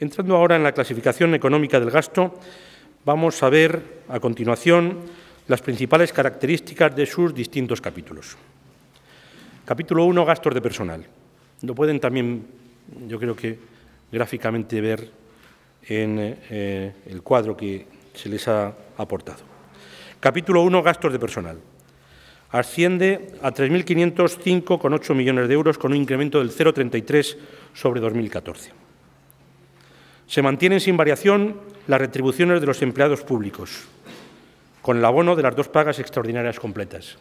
Entrando ahora en la clasificación económica del gasto, vamos a ver a continuación las principales características de sus distintos capítulos. Capítulo 1, gastos de personal. Lo pueden también, yo creo que gráficamente ver en eh, el cuadro que se les ha aportado. Capítulo 1, gastos de personal. Asciende a 3.505,8 millones de euros con un incremento del 0,33 sobre 2014. Se mantienen sin variación las retribuciones de los empleados públicos, con el abono de las dos pagas extraordinarias completas,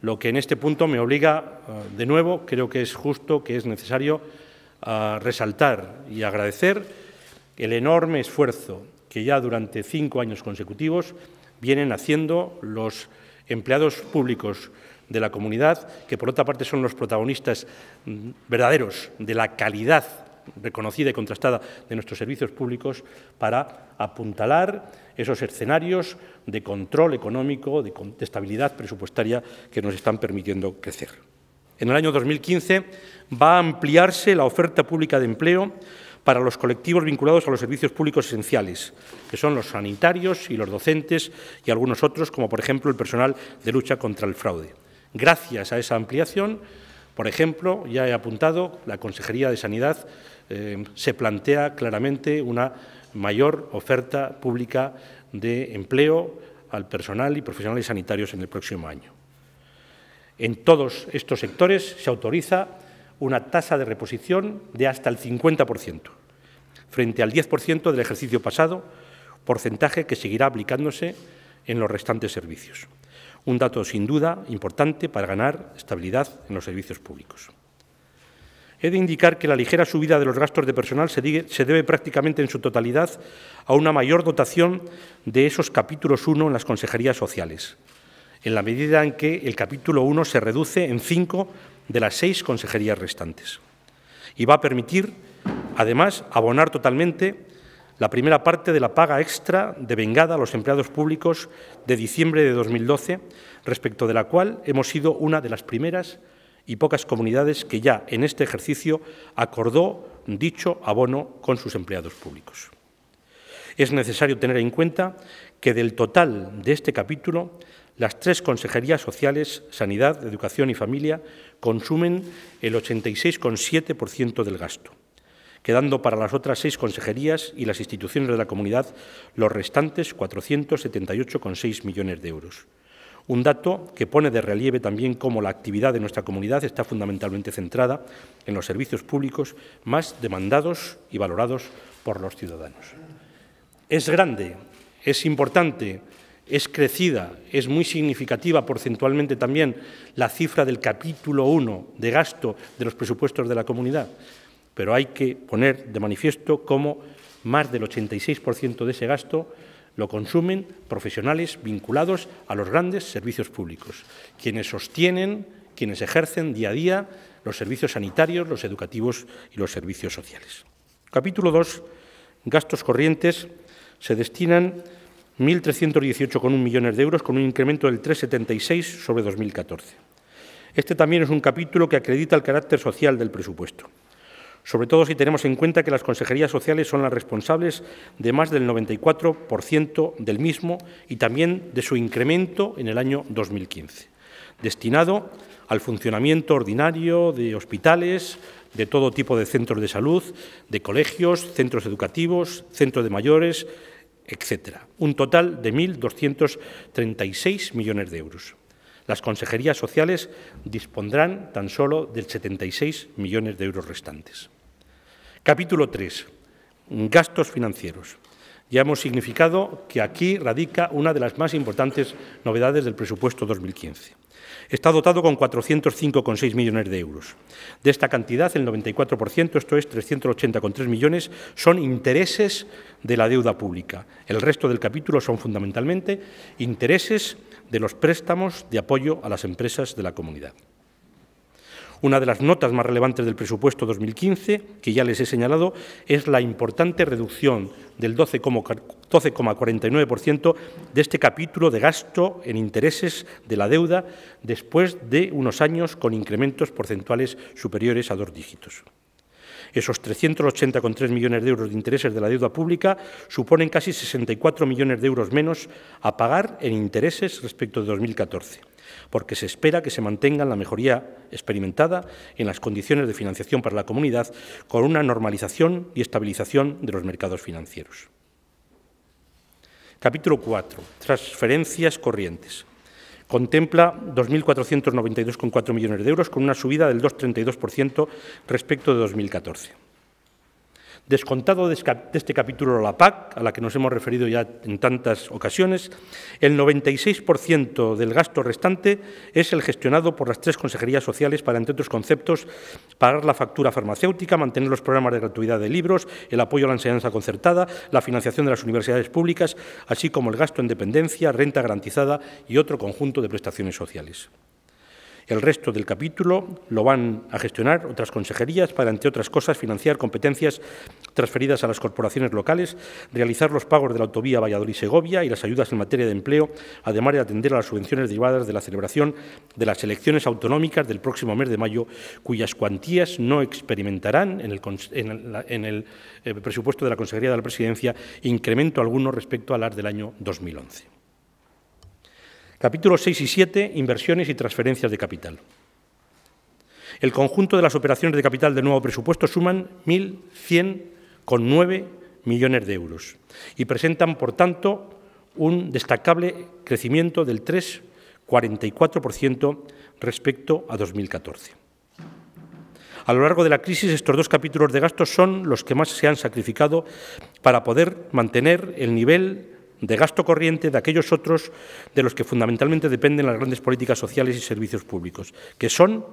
lo que en este punto me obliga, eh, de nuevo, creo que es justo, que es necesario resaltar y agradecer el enorme esfuerzo que ya durante cinco años consecutivos vienen haciendo los empleados públicos de la comunidad, que por otra parte son los protagonistas mm, verdaderos de la calidad reconocida y contrastada de nuestros servicios públicos para apuntalar esos escenarios de control económico, de, estabilidad presupuestaria que nos están permitiendo crecer. En el año 2015 va a ampliarse la oferta pública de empleo para los colectivos vinculados a los servicios públicos esenciales, que son los sanitarios y los docentes y algunos otros, como por ejemplo el personal de lucha contra el fraude. Gracias a esa ampliación, por ejemplo, ya he apuntado, la Consejería de Sanidad eh, se plantea claramente una mayor oferta pública de empleo al personal y profesionales sanitarios en el próximo año. En todos estos sectores se autoriza una tasa de reposición de hasta el 50%, frente al 10% del ejercicio pasado, porcentaje que seguirá aplicándose en los restantes servicios un dato sin duda importante para ganar estabilidad en los servicios públicos. He de indicar que la ligera subida de los gastos de personal se debe prácticamente en su totalidad a una mayor dotación de esos capítulos 1 en las consejerías sociales, en la medida en que el capítulo 1 se reduce en 5 de las 6 consejerías restantes. Y va a permitir, además, abonar totalmente la primera parte de la paga extra de vengada a los empleados públicos de diciembre de 2012, respecto de la cual hemos sido una de las primeras y pocas comunidades que ya en este ejercicio acordó dicho abono con sus empleados públicos. Es necesario tener en cuenta que del total de este capítulo, las tres consejerías sociales, sanidad, educación y familia, consumen el 86,7% del gasto quedando para las otras seis consejerías y las instituciones de la comunidad los restantes 478,6 millones de euros. Un dato que pone de relieve también cómo la actividad de nuestra comunidad está fundamentalmente centrada en los servicios públicos más demandados y valorados por los ciudadanos. Es grande, es importante, es crecida, es muy significativa porcentualmente también la cifra del capítulo 1 de gasto de los presupuestos de la comunidad, pero hay que poner de manifiesto cómo más del 86% de ese gasto lo consumen profesionales vinculados a los grandes servicios públicos, quienes sostienen, quienes ejercen día a día los servicios sanitarios, los educativos y los servicios sociales. Capítulo 2, gastos corrientes, se destinan 1.318,1 millones de euros con un incremento del 3,76 sobre 2014. Este también es un capítulo que acredita el carácter social del presupuesto sobre todo si tenemos en cuenta que las consejerías sociales son las responsables de más del 94% del mismo y también de su incremento en el año 2015, destinado al funcionamiento ordinario de hospitales, de todo tipo de centros de salud, de colegios, centros educativos, centros de mayores, etcétera. Un total de 1.236 millones de euros. Las consejerías sociales dispondrán tan solo del 76 millones de euros restantes. Capítulo 3. Gastos financieros. Ya hemos significado que aquí radica una de las más importantes novedades del presupuesto 2015. Está dotado con 405,6 millones de euros. De esta cantidad, el 94%, esto es 380,3 millones, son intereses de la deuda pública. El resto del capítulo son fundamentalmente intereses de los préstamos de apoyo a las empresas de la comunidad. Una de las notas más relevantes del presupuesto 2015, que ya les he señalado, es la importante reducción del 12,49% de este capítulo de gasto en intereses de la deuda después de unos años con incrementos porcentuales superiores a dos dígitos. Esos 380,3 millones de euros de intereses de la deuda pública suponen casi 64 millones de euros menos a pagar en intereses respecto de 2014 porque se espera que se mantenga la mejoría experimentada en las condiciones de financiación para la comunidad con una normalización y estabilización de los mercados financieros. Capítulo 4. Transferencias corrientes. Contempla 2.492,4 millones de euros con una subida del 2,32% respecto de 2014. Descontado de este capítulo la PAC, a la que nos hemos referido ya en tantas ocasiones, el 96% del gasto restante es el gestionado por las tres consejerías sociales para, entre otros conceptos, pagar la factura farmacéutica, mantener los programas de gratuidad de libros, el apoyo a la enseñanza concertada, la financiación de las universidades públicas, así como el gasto en dependencia, renta garantizada y otro conjunto de prestaciones sociales. El resto del capítulo lo van a gestionar otras consejerías para, entre otras cosas, financiar competencias transferidas a las corporaciones locales, realizar los pagos de la autovía Valladolid-Segovia y las ayudas en materia de empleo, además de atender a las subvenciones derivadas de la celebración de las elecciones autonómicas del próximo mes de mayo, cuyas cuantías no experimentarán en el, eh, presupuesto de la Consejería de la Presidencia incremento alguno respecto a las del año 2011. Capítulos 6 y 7, inversiones y transferencias de capital. El conjunto de las operaciones de capital del nuevo presupuesto suman 1.100,9 millones de euros y presentan, por tanto, un destacable crecimiento del 3,44% respecto a 2014. A lo largo de la crisis, estos dos capítulos de gastos son los que más se han sacrificado para poder mantener el nivel de gasto corriente de aquellos otros de los que fundamentalmente dependen las grandes políticas sociales y servicios públicos, que son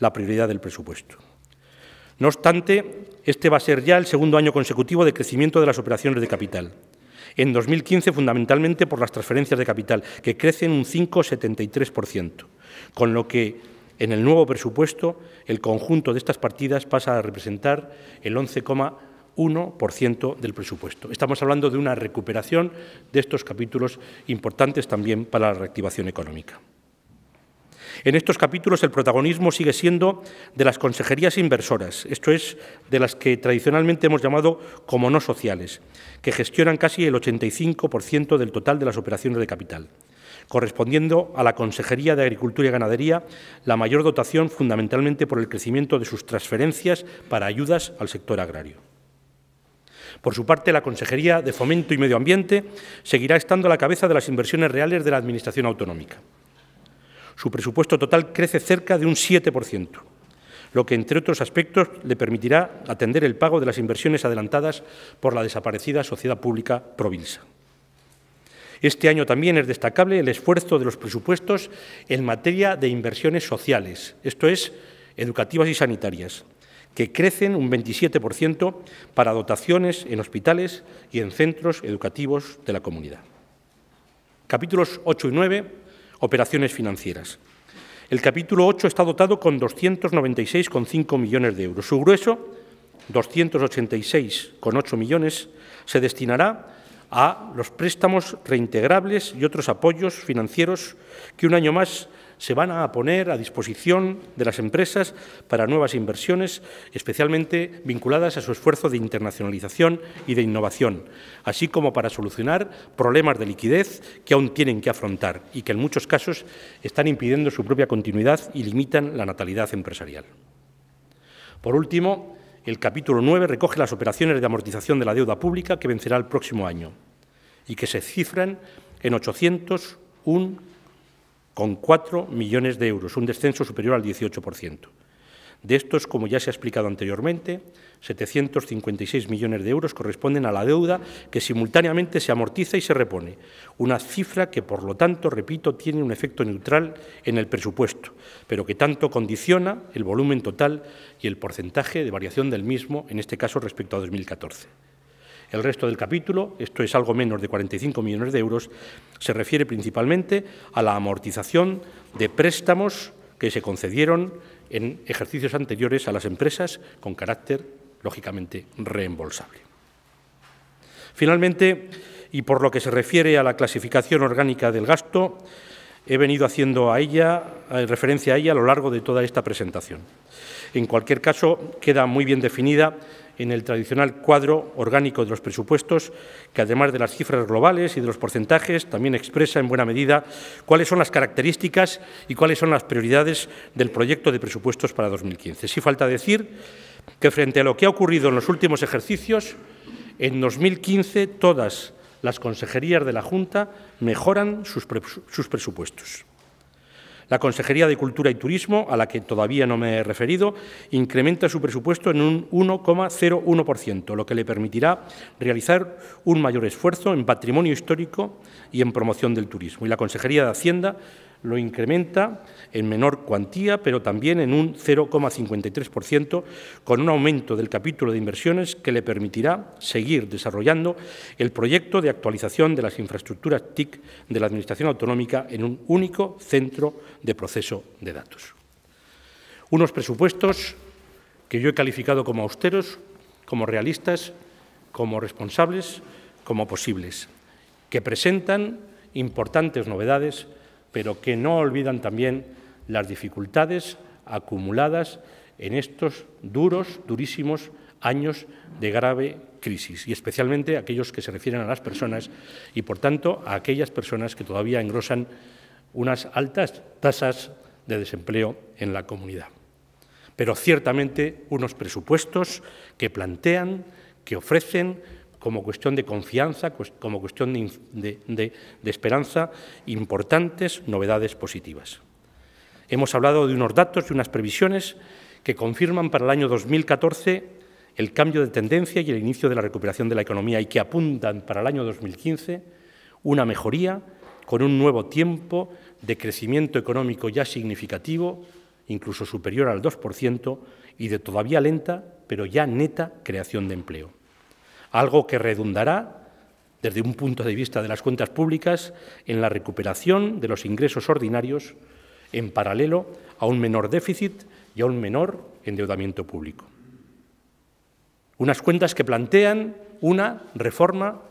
la prioridad del presupuesto. No obstante, este va a ser ya el segundo año consecutivo de crecimiento de las operaciones de capital. En 2015, fundamentalmente por las transferencias de capital, que crecen un 5,73%, con lo que en el nuevo presupuesto el conjunto de estas partidas pasa a representar el once. 1% del presupuesto. Estamos hablando de una recuperación de estos capítulos importantes también para la reactivación económica. En estos capítulos el protagonismo sigue siendo de las consejerías inversoras, esto es, de las que tradicionalmente hemos llamado como no sociales, que gestionan casi el 85% del total de las operaciones de capital, correspondiendo a la Consejería de Agricultura y Ganadería la mayor dotación fundamentalmente por el crecimiento de sus transferencias para ayudas al sector agrario. Por su parte, la Consejería de Fomento y Medio Ambiente seguirá estando a la cabeza de las inversiones reales de la Administración autonómica. Su presupuesto total crece cerca de un 7%, lo que, entre otros aspectos, le permitirá atender el pago de las inversiones adelantadas por la desaparecida Sociedad Pública Provincia. Este año también es destacable el esfuerzo de los presupuestos en materia de inversiones sociales, esto es, educativas y sanitarias, que crecen un 27% para dotaciones en hospitales y en centros educativos de la comunidad. Capítulos 8 y 9, operaciones financieras. El capítulo 8 está dotado con 296,5 millones de euros. Su grueso, 286,8 millones, se destinará a los préstamos reintegrables y otros apoyos financieros que un año más se van a poner a disposición de las empresas para nuevas inversiones, especialmente vinculadas a su esfuerzo de internacionalización y de innovación, así como para solucionar problemas de liquidez que aún tienen que afrontar y que en muchos casos están impidiendo su propia continuidad y limitan la natalidad empresarial. Por último, el capítulo 9 recoge las operaciones de amortización de la deuda pública que vencerá el próximo año y que se cifran en 801 con 4 millones de euros, un descenso superior al 18%. De estos, como ya se ha explicado anteriormente, 756 millones de euros corresponden a la deuda que simultáneamente se amortiza y se repone, una cifra que, por lo tanto, repito, tiene un efecto neutral en el presupuesto, pero que tanto condiciona el volumen total y el porcentaje de variación del mismo, en este caso respecto a 2014. El resto del capítulo, esto es algo menos de 45 millones de euros, se refiere principalmente a la amortización de préstamos que se concedieron en ejercicios anteriores a las empresas con carácter, lógicamente, reembolsable. Finalmente, y por lo que se refiere a la clasificación orgánica del gasto, he venido haciendo a ella, eh, referencia a ella a lo largo de toda esta presentación. En cualquier caso, queda muy bien definida en el tradicional cuadro orgánico de los presupuestos, que además de las cifras globales y de los porcentajes, también expresa en buena medida cuáles son las características y cuáles son las prioridades del proyecto de presupuestos para 2015. Sí falta decir que frente a lo que ha ocurrido en los últimos ejercicios, en 2015 todas las consejerías de la Junta mejoran sus, sus presupuestos. La Consejería de Cultura y Turismo, a la que todavía no me he referido, incrementa su presupuesto en un 1,01%, lo que le permitirá realizar un mayor esfuerzo en patrimonio histórico y en promoción del turismo. Y la Consejería de Hacienda lo incrementa en menor cuantía, pero también en un 0,53%, con un aumento del capítulo de inversiones que le permitirá seguir desarrollando el proyecto de actualización de las infraestructuras TIC de la Administración Autonómica en un único centro de proceso de datos. Unos presupuestos que yo he calificado como austeros, como realistas, como responsables, como posibles, que presentan importantes novedades pero que no olvidan también las dificultades acumuladas en estos duros, durísimos años de grave crisis, y especialmente aquellos que se refieren a las personas y, por tanto, a aquellas personas que todavía engrosan unas altas tasas de desempleo en la comunidad. Pero ciertamente unos presupuestos que plantean, que ofrecen como cuestión de confianza, como cuestión de, esperanza, importantes novedades positivas. Hemos hablado de unos datos y unas previsiones que confirman para el año 2014 el cambio de tendencia y el inicio de la recuperación de la economía y que apuntan para el año 2015 una mejoría con un nuevo tiempo de crecimiento económico ya significativo, incluso superior al 2%, y de todavía lenta, pero ya neta creación de empleo algo que redundará desde un punto de vista de las cuentas públicas, en la recuperación de los ingresos ordinarios en paralelo a un menor déficit y a un menor endeudamiento público. Unas cuentas que plantean una reforma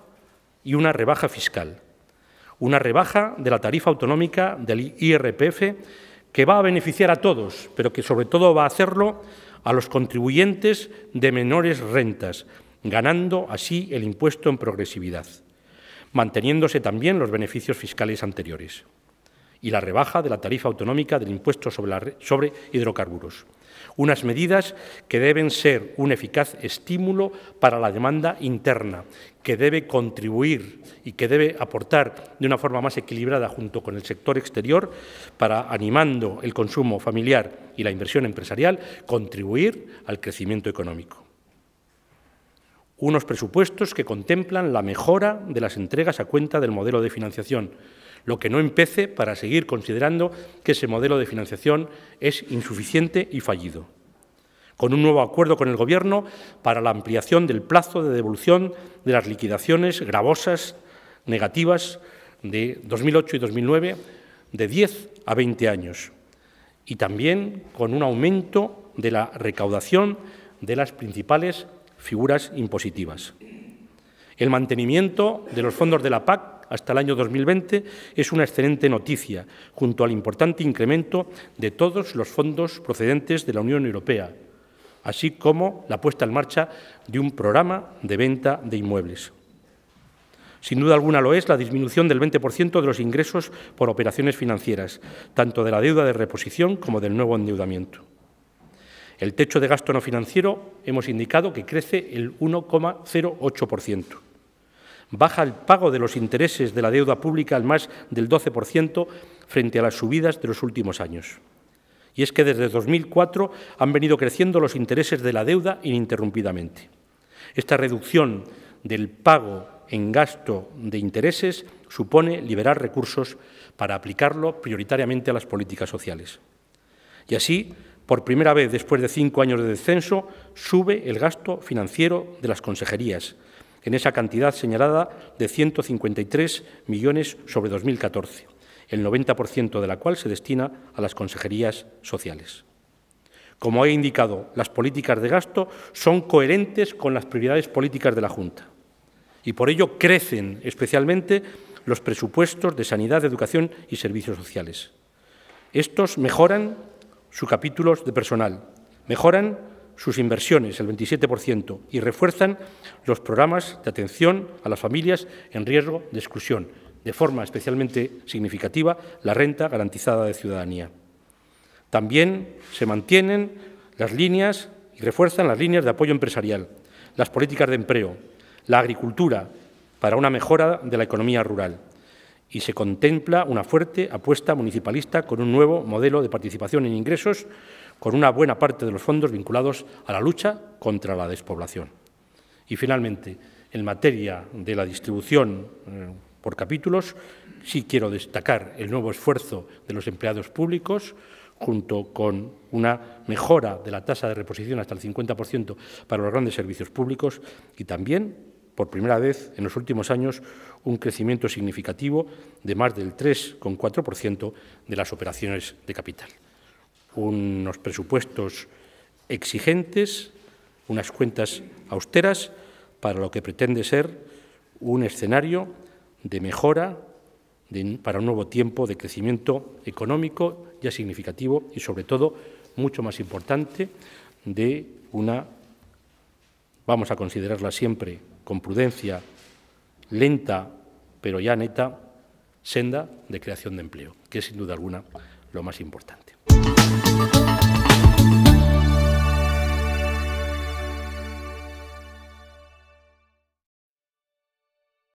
y una rebaja fiscal, una rebaja de la tarifa autonómica del IRPF que va a beneficiar a todos, pero que sobre todo va a hacerlo a los contribuyentes de menores rentas, ganando así el impuesto en progresividad, manteniéndose también los beneficios fiscales anteriores y la rebaja de la tarifa autonómica del impuesto sobre, hidrocarburos. Unas medidas que deben ser un eficaz estímulo para la demanda interna, que debe contribuir y que debe aportar de una forma más equilibrada junto con el sector exterior para, animando el consumo familiar y la inversión empresarial, contribuir al crecimiento económico unos presupuestos que contemplan la mejora de las entregas a cuenta del modelo de financiación, lo que no empece para seguir considerando que ese modelo de financiación es insuficiente y fallido. Con un nuevo acuerdo con el Gobierno para la ampliación del plazo de devolución de las liquidaciones gravosas negativas de 2008 y 2009 de 10 a 20 años y también con un aumento de la recaudación de las principales figuras impositivas. El mantenimiento de los fondos de la PAC hasta el año 2020 es una excelente noticia, junto al importante incremento de todos los fondos procedentes de la Unión Europea, así como la puesta en marcha de un programa de venta de inmuebles. Sin duda alguna lo es la disminución del 20% de los ingresos por operaciones financieras, tanto de la deuda de reposición como del nuevo endeudamiento. El techo de gasto no financiero hemos indicado que crece el 1,08%. Baja el pago de los intereses de la deuda pública al más del 12% frente a las subidas de los últimos años. Y es que desde 2004 han venido creciendo los intereses de la deuda ininterrumpidamente. Esta reducción del pago en gasto de intereses supone liberar recursos para aplicarlo prioritariamente a las políticas sociales. Y así por primera vez después de cinco años de descenso, sube el gasto financiero de las consejerías, en esa cantidad señalada de 153 millones sobre 2014, el 90% de la cual se destina a las consejerías sociales. Como he indicado, las políticas de gasto son coherentes con las prioridades políticas de la Junta y por ello crecen especialmente los presupuestos de sanidad, educación y servicios sociales. Estos mejoran sus capítulos de personal, mejoran sus inversiones el 27% y refuerzan los programas de atención a las familias en riesgo de exclusión, de forma especialmente significativa la renta garantizada de ciudadanía. También se mantienen las líneas y refuerzan las líneas de apoyo empresarial, las políticas de empleo, la agricultura para una mejora de la economía rural, y se contempla una fuerte apuesta municipalista con un nuevo modelo de participación en ingresos, con una buena parte de los fondos vinculados a la lucha contra la despoblación. Y finalmente, en materia de la distribución eh, por capítulos, sí quiero destacar el nuevo esfuerzo de los empleados públicos, junto con una mejora de la tasa de reposición hasta el 50% para los grandes servicios públicos y también por primera vez en los últimos años un crecimiento significativo de más del 3,4% de las operaciones de capital. Unos presupuestos exigentes, unas cuentas austeras para lo que pretende ser un escenario de mejora para un nuevo tiempo de crecimiento económico ya significativo y, sobre todo, mucho más importante, de una, vamos a considerarla siempre con prudencia, lenta pero ya neta, senda de creación de empleo, que es sin duda alguna lo más importante.